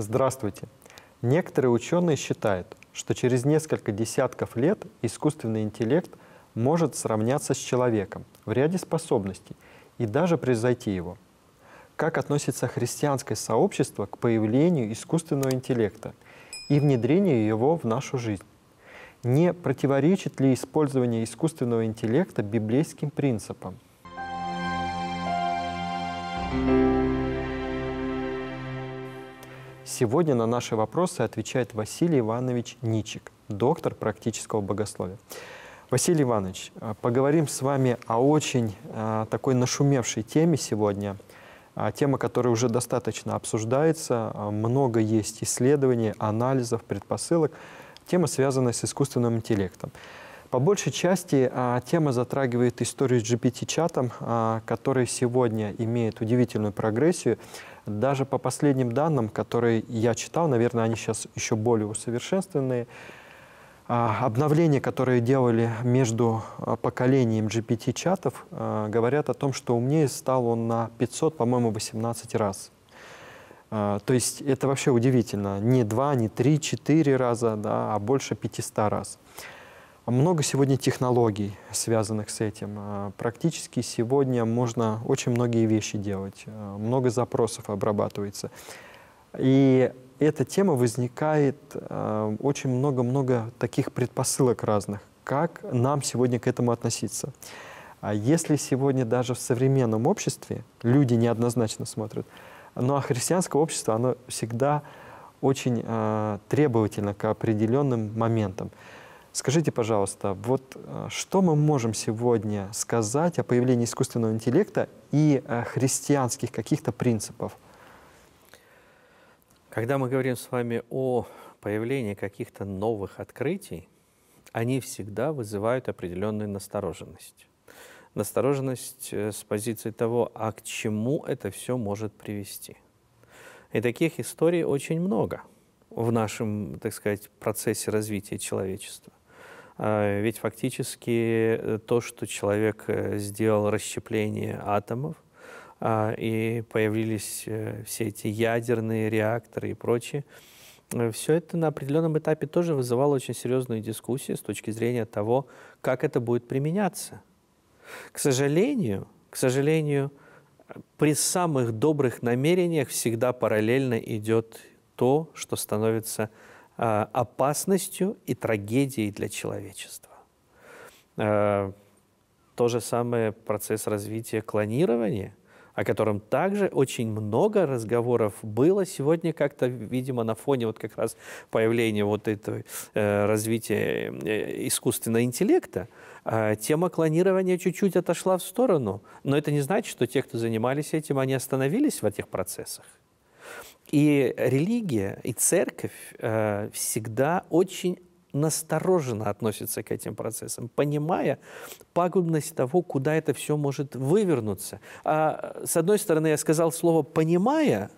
Здравствуйте. Некоторые ученые считают, что через несколько десятков лет искусственный интеллект может сравняться с человеком в ряде способностей и даже превзойти его. Как относится христианское сообщество к появлению искусственного интеллекта и внедрению его в нашу жизнь? Не противоречит ли использование искусственного интеллекта библейским принципам? thank you Сегодня на наши вопросы отвечает Василий Иванович Ничик, доктор практического богословия. Василий Иванович, а, поговорим с вами о очень а, такой нашумевшей теме сегодня, а, тема, которая уже достаточно обсуждается, много есть исследований, анализов, предпосылок. Тема связана с искусственным интеллектом. По большей части тема затрагивает историю с GPT-чатом, который сегодня имеет удивительную прогрессию. Даже по последним данным, которые я читал, наверное, они сейчас еще более усовершенствованные, а, обновления, которые делали между а, поколением GPT-чатов, а, говорят о том, что умнее стал он на 500, по-моему, 18 раз. То есть это вообще удивительно. Не 2, не 3, 4 раза, да, а больше 500 раз. Много сегодня технологий, связанных с этим. А, практически сегодня можно очень многие вещи делать. А, много запросов обрабатывается. И эта тема возникает а, очень много-много таких предпосылок разных. Как нам сегодня к этому относиться? А если сегодня даже в современном обществе люди неоднозначно смотрят, ну а христианское общество, оно всегда очень э, требовательно к определенным моментам. Скажите, пожалуйста, вот э, что мы можем сегодня сказать о появлении искусственного интеллекта и э, христианских каких-то принципов? Когда мы говорим с вами о появлении каких-то новых открытий, они всегда вызывают определенную настороженность. Настороженность э, с позиции того, а к чему это все может привести. И таких историй очень много в нашем, так сказать, процессе развития человечества. А, ведь фактически э, то, что человек э, сделал расщепление атомов, а, и появились э, все эти ядерные реакторы и прочее, все это на определенном этапе тоже вызывало очень серьезную дискуссию с точки зрения того, как это будет применяться. К сожалению, к сожалению, при самых добрых намерениях всегда параллельно идет то, что становится Э, опасностью и трагедией для человечества. Э, то же самое процесс развития клонирования, о котором также очень много разговоров было. Сегодня как-то, видимо, на фоне вот как раз появления вот этого э, развития искусственного интеллекта, а тема клонирования чуть-чуть отошла в сторону. Но это не значит, что те, кто занимались этим, они остановились в этих процессах. И религия, и церковь э, всегда очень настороженно относится к этим процессам, понимая пагубность того, куда это все может вывернуться. А, с одной стороны, я сказал слово «понимая»,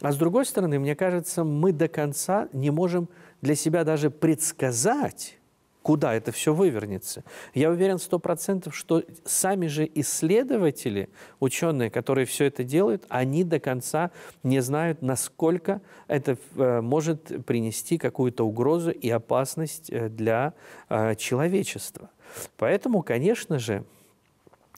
а с другой стороны, мне кажется, мы до конца не можем для себя даже предсказать, куда это все вывернется. Я уверен сто процентов, что сами же исследователи, ученые, которые все это делают, они до конца не знают, насколько это э, может принести какую-то угрозу и опасность э, для э, человечества. Поэтому, конечно же,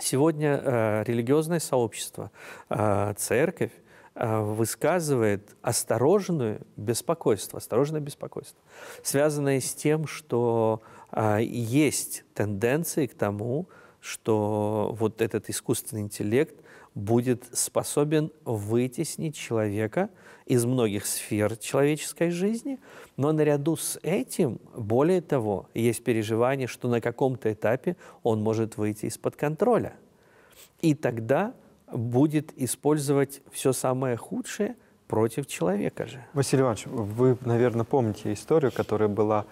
сегодня религиозное сообщество, церковь, Э, высказывает осторожное беспокойство, осторожное беспокойство, связанное с тем, что э, есть тенденции к тому, что вот этот искусственный интеллект будет способен вытеснить человека из многих сфер человеческой жизни, но наряду с этим, более того, есть переживание, что на каком-то этапе он может выйти из-под контроля. И тогда будет использовать все самое худшее против человека же. Василий Иванович, вы, наверное, помните историю, которая была,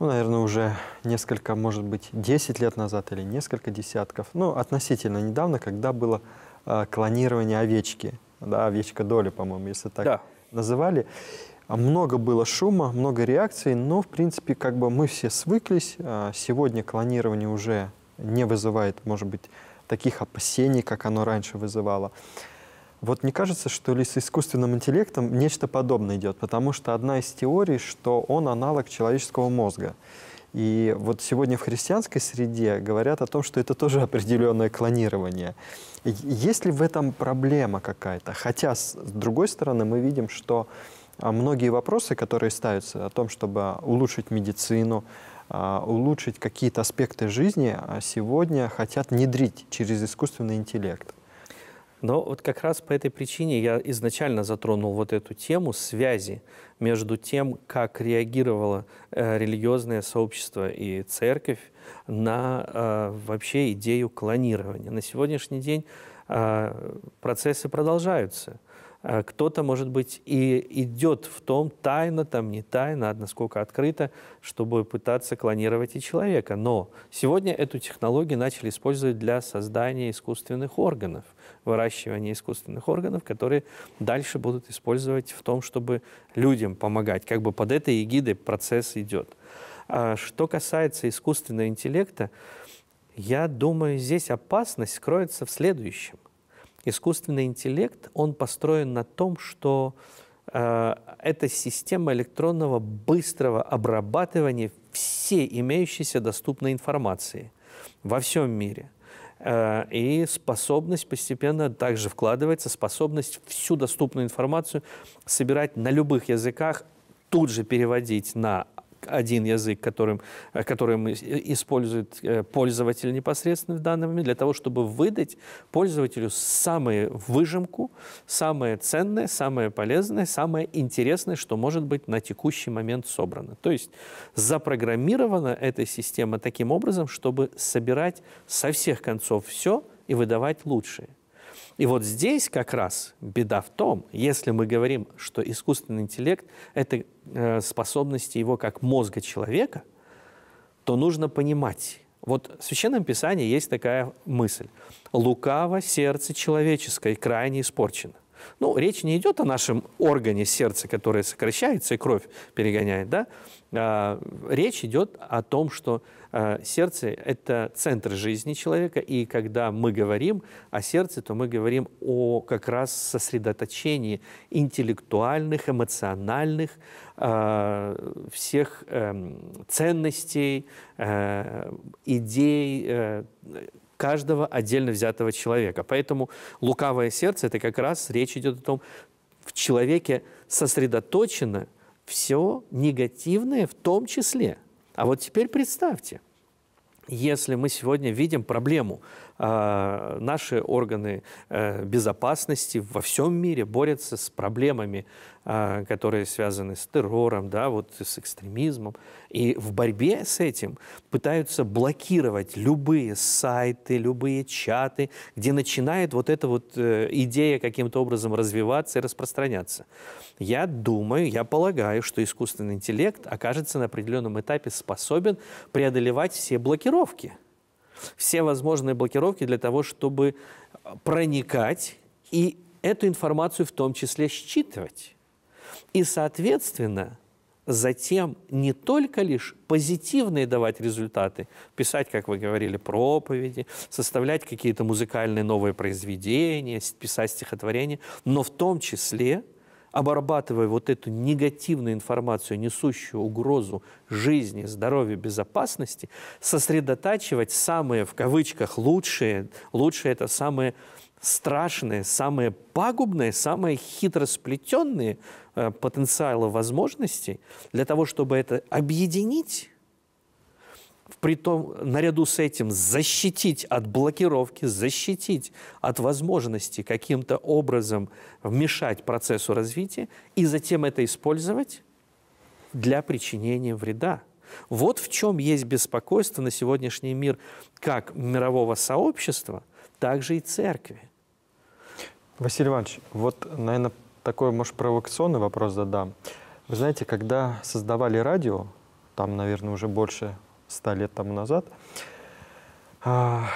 ну, наверное, уже несколько, может быть, 10 лет назад или несколько десятков, ну, относительно недавно, когда было э, клонирование овечки, да, овечка доли, по-моему, если так да. называли. А много было шума, много реакций, но, в принципе, как бы мы все свыклись. А, сегодня клонирование уже не вызывает, может быть, таких опасений, как оно раньше вызывало. Вот не кажется, что ли с искусственным интеллектом нечто подобное идет? Потому что одна из теорий, что он аналог человеческого мозга. И вот сегодня в христианской среде говорят о том, что это тоже определенное клонирование. Есть ли в этом проблема какая-то? Хотя, с другой стороны, мы видим, что а, многие вопросы, которые ставятся о том, чтобы улучшить медицину, а, улучшить какие-то аспекты жизни, а, сегодня хотят внедрить через искусственный интеллект. Но вот как раз по этой причине я изначально затронул вот эту тему связи между тем, как реагировало э, религиозное сообщество и церковь на э, вообще идею клонирования. На сегодняшний день э, процессы продолжаются. Э, кто-то, может быть, и идет в том, тайно, там не тайно, а насколько открыто, чтобы пытаться клонировать и человека. Но сегодня эту технологию начали использовать для создания искусственных органов, выращивания искусственных органов, которые дальше будут использовать в том, чтобы людям помогать. Как бы под этой эгидой процесс идет. А что касается искусственного интеллекта, я думаю, здесь опасность кроется в следующем – искусственный интеллект, он построен на том, что э, это система электронного быстрого обрабатывания всей имеющейся доступной информации во всем мире. Э, и способность постепенно также вкладывается, способность всю доступную информацию собирать на любых языках, тут же переводить на один язык, которым, э, которым э, использует э, пользователь непосредственно в данный момент, для того, чтобы выдать пользователю самую выжимку, самое ценное, самое полезное, самое интересное, что может быть на текущий момент собрано. То есть запрограммирована эта система таким образом, чтобы собирать со всех концов все и выдавать лучшее. И вот здесь как раз беда в том, если мы говорим, что искусственный интеллект – это Э, способности его как мозга человека, то нужно понимать. Вот в Священном Писании есть такая мысль. «Лукаво сердце человеческое крайне испорчено». Ну, речь не идет о нашем органе сердца, которое сокращается и кровь перегоняет, да? А, речь идет о том, что а, сердце – это центр жизни человека, и когда мы говорим о сердце, то мы говорим о как раз сосредоточении интеллектуальных, эмоциональных, а, всех эм, ценностей, э, идей, э, каждого отдельно взятого человека. Поэтому лукавое сердце – это как раз речь идет о том, в человеке сосредоточено все негативное в том числе. А вот теперь представьте, если мы сегодня видим проблему а, наши органы э, безопасности во всем мире борются с проблемами, а, которые связаны с террором, да, вот с экстремизмом. И в борьбе с этим пытаются блокировать любые сайты, любые чаты, где начинает вот эта вот э, идея каким-то образом развиваться и распространяться. Я думаю, я полагаю, что искусственный интеллект окажется на определенном этапе способен преодолевать все блокировки все возможные блокировки для того, чтобы э, проникать и эту информацию в том числе считывать. И, соответственно, затем не только лишь позитивные давать результаты, писать, как вы говорили, проповеди, составлять какие-то музыкальные новые произведения, писать стихотворения, но в том числе – обрабатывая вот эту негативную информацию, несущую угрозу жизни, здоровью, безопасности, сосредотачивать самые, в кавычках, лучшие, лучшие это самые страшные, самые пагубные, самые хитросплетенные э, потенциалы возможностей для того, чтобы это объединить Притом, наряду с этим, защитить от блокировки, защитить от возможности каким-то образом вмешать процессу развития и затем это использовать для причинения вреда. Вот в чем есть беспокойство на сегодняшний мир как мирового сообщества, так же и церкви. Василий Иванович, вот, наверное, такой, может, провокационный вопрос задам. Вы знаете, когда создавали радио, там, наверное, уже больше 100 лет тому назад, а,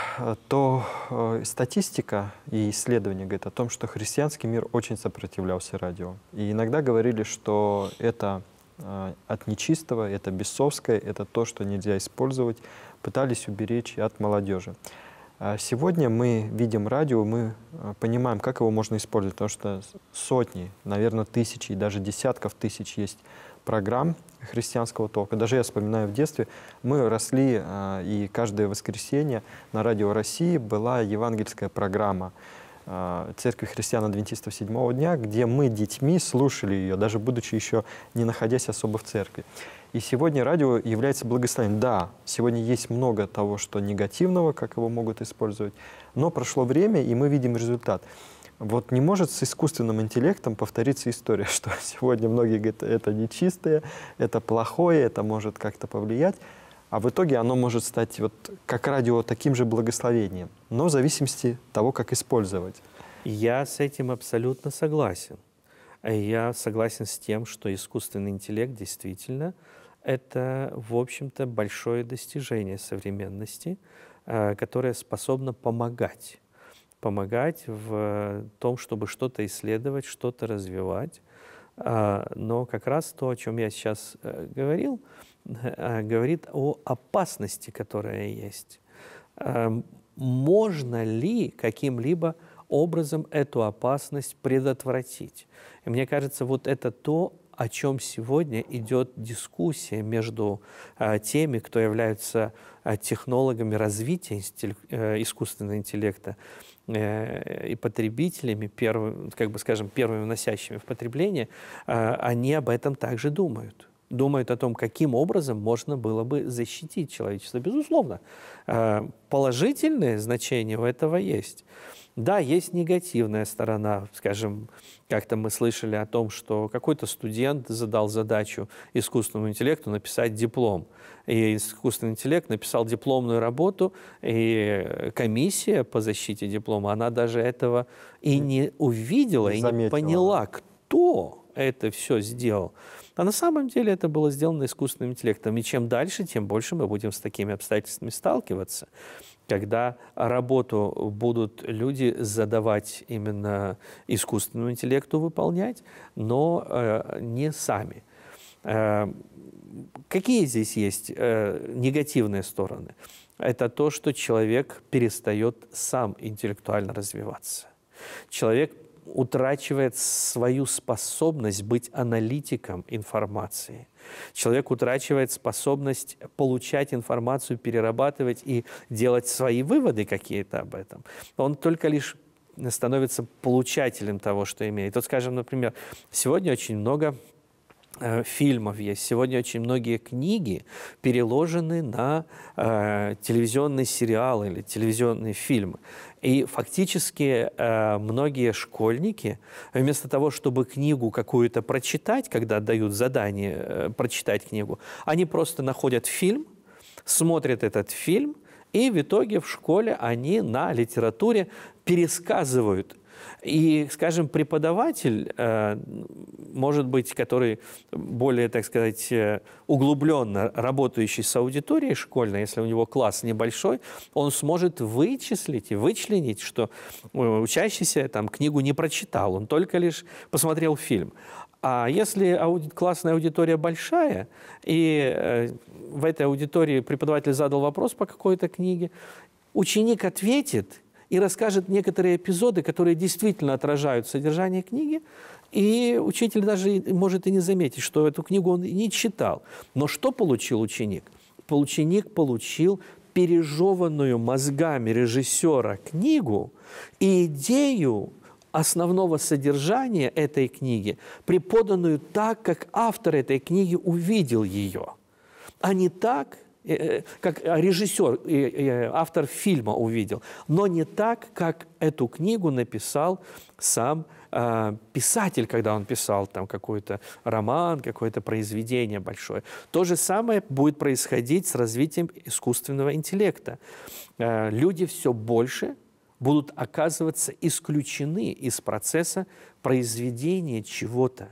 то э, статистика и исследования говорят о том, что христианский мир очень сопротивлялся радио. И иногда говорили, что это э, от нечистого, это бесовское, это то, что нельзя использовать, пытались уберечь от молодежи. А сегодня мы видим радио, мы э, понимаем, как его можно использовать, потому что сотни, наверное, тысячи и даже десятков тысяч есть программ христианского толка. Даже я вспоминаю в детстве, мы росли, э, и каждое воскресенье на Радио России была евангельская программа э, Церкви христиан адвентистов седьмого дня, где мы детьми слушали ее, даже будучи еще не находясь особо в церкви. И сегодня радио является благословением. Да, сегодня есть много того, что негативного, как его могут использовать, но прошло время, и мы видим результат. Вот не может с искусственным интеллектом повториться история, что сегодня многие говорят, это нечистое, это плохое, это может как-то повлиять. А в итоге оно может стать вот как радио таким же благословением, но в зависимости от того, как использовать. Я с этим абсолютно согласен. Я согласен с тем, что искусственный интеллект действительно это, в общем-то, большое достижение современности, э, которое способно помогать помогать в э, том, чтобы что-то исследовать, что-то развивать. А, но как раз то, о чем я сейчас э, говорил, э, говорит о опасности, которая есть. Эм, можно ли каким-либо образом эту опасность предотвратить? И мне кажется, вот это то, о чем сегодня идет дискуссия между теми, кто являются технологами развития искусственного интеллекта, Э, и потребителями, первым, как бы скажем, первыми вносящими в потребление, э, они об этом также думают. Думают о том, каким образом можно было бы защитить человечество. Безусловно, э, положительное значение у этого есть. Да, есть негативная сторона, скажем, как-то мы слышали о том, что какой-то студент задал задачу искусственному интеллекту написать диплом. И искусственный интеллект написал дипломную работу, и комиссия по защите диплома, она даже этого и не увидела, не и не поняла, кто это все сделал. А на самом деле это было сделано искусственным интеллектом. И чем дальше, тем больше мы будем с такими обстоятельствами сталкиваться, когда работу будут люди задавать именно искусственному интеллекту выполнять, но э, не сами. Э, какие здесь есть э, негативные стороны? Это то, что человек перестает сам интеллектуально развиваться. Человек утрачивает свою способность быть аналитиком информации. Человек утрачивает способность получать информацию, перерабатывать и делать свои выводы какие-то об этом. Он только лишь становится получателем того, что имеет. Вот, скажем, например, сегодня очень много Э, фильмов есть. Сегодня очень многие книги переложены на э, телевизионный сериал или телевизионный фильм. И фактически э, многие школьники, вместо того, чтобы книгу какую-то прочитать, когда дают задание э, прочитать книгу, они просто находят фильм, смотрят этот фильм, и в итоге в школе они на литературе пересказывают и, скажем, преподаватель, э, может быть, который более, так сказать, э, углубленно работающий с аудиторией школьной, если у него класс небольшой, он сможет вычислить и вычленить, что э, учащийся там книгу не прочитал, он только лишь посмотрел фильм. А если ауди... классная аудитория большая, и в этой аудитории преподаватель задал вопрос по какой-то книге, ученик ответит, и расскажет некоторые эпизоды, которые действительно отражают содержание книги, и учитель даже может и не заметить, что эту книгу он не читал. Но что получил ученик? Ученик получил пережеванную мозгами режиссера книгу и идею основного содержания этой книги, преподанную так, как автор этой книги увидел ее, а не так, Э, э, как э, режиссер, автор фильма увидел, но не так, как эту книгу написал сам писатель, когда он писал там какой-то роман, какое-то произведение большое. То же самое будет происходить с развитием искусственного интеллекта. Люди все больше будут оказываться исключены из процесса произведения чего-то.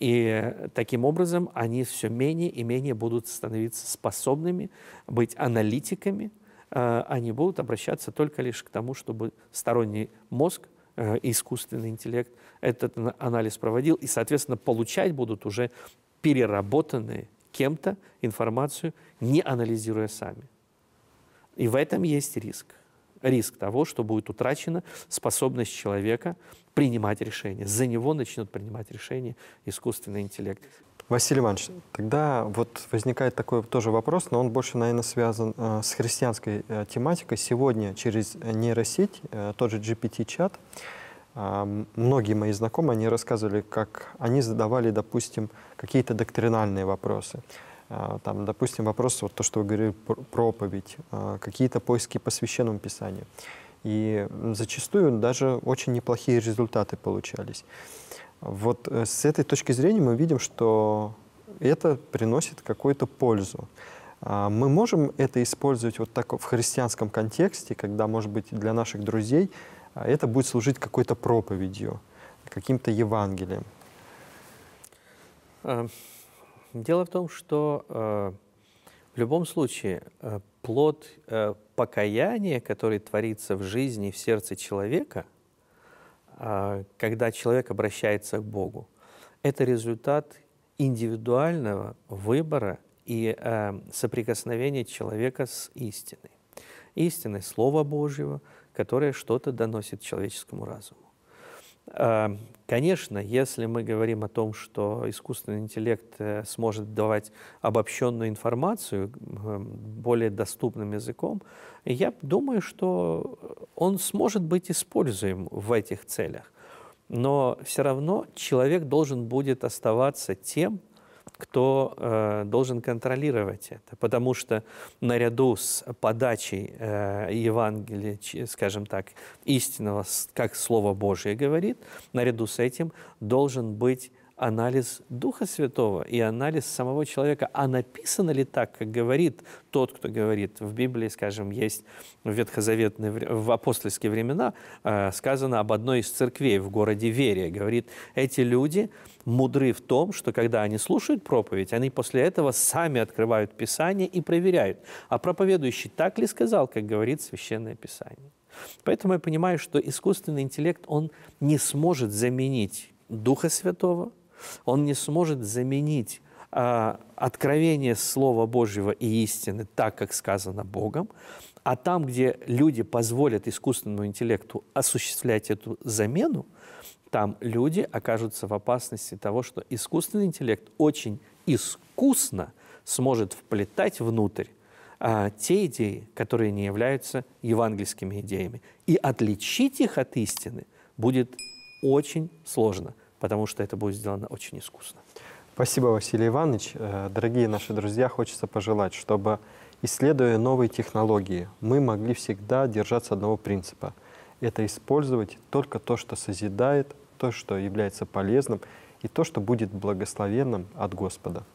И таким образом они все менее и менее будут становиться способными быть аналитиками, э, они будут обращаться только лишь к тому, чтобы сторонний мозг э, искусственный интеллект этот анализ проводил, и, соответственно, получать будут уже переработанные кем-то информацию, не анализируя сами. И в этом есть риск риск того, что будет утрачена способность человека принимать решения. За него начнет принимать решения искусственный интеллект. Василий Иванович, тогда вот возникает такой тоже вопрос, но он больше, наверное, связан э, с христианской э, тематикой. Сегодня через э, нейросеть, тот же GPT-чат, многие мои знакомые, они рассказывали, как они задавали, допустим, какие-то доктринальные вопросы. А, там, допустим, вопрос, вот то, что вы говорили, проповедь, а, какие-то поиски по священному писанию. И зачастую даже очень неплохие результаты получались. Вот э, с этой точки зрения мы видим, что это приносит какую-то пользу. А, мы можем это использовать вот так в христианском контексте, когда, может быть, для наших друзей это будет служить какой-то проповедью, каким-то Евангелием. Эм, Дело в том, что э, в любом случае э, плод э, покаяния, который творится в жизни и в сердце человека, когда человек обращается к Богу, это результат индивидуального выбора и соприкосновения человека с истиной. Истиной Слова Божьего, которое что-то доносит человеческому разуму. Эм, конечно, если мы говорим о том, что искусственный интеллект э, сможет давать обобщенную информацию эм, более доступным языком, я думаю, что он сможет быть используем в этих целях. Но все равно человек должен будет оставаться тем, кто э, должен контролировать это. Потому что наряду с подачей э, Евангелия, скажем так, истинного, как Слово Божие говорит, наряду с этим должен быть анализ Духа Святого и анализ самого человека. А написано ли так, как говорит тот, кто говорит? В Библии, скажем, есть в ветхозаветные, в апостольские времена э, сказано об одной из церквей в городе Верия. Говорит, эти люди мудры в том, что когда они слушают проповедь, они после этого сами открывают Писание и проверяют, а проповедующий так ли сказал, как говорит Священное Писание. Поэтому я понимаю, что искусственный интеллект, он не сможет заменить Духа Святого – он не сможет заменить э, откровение Слова Божьего и истины так, как сказано Богом, а там, где люди позволят искусственному интеллекту осуществлять эту замену, там люди окажутся в опасности того, что искусственный интеллект очень искусно сможет вплетать внутрь а, те идеи, которые не являются евангельскими идеями. И отличить их от истины будет очень сложно – потому что это будет сделано очень искусно. Спасибо, Василий Иванович. Э, дорогие наши друзья, хочется пожелать, чтобы, исследуя новые технологии, мы могли всегда держаться одного принципа. Это использовать только то, что созидает, то, что является полезным, и то, что будет благословенным от Господа.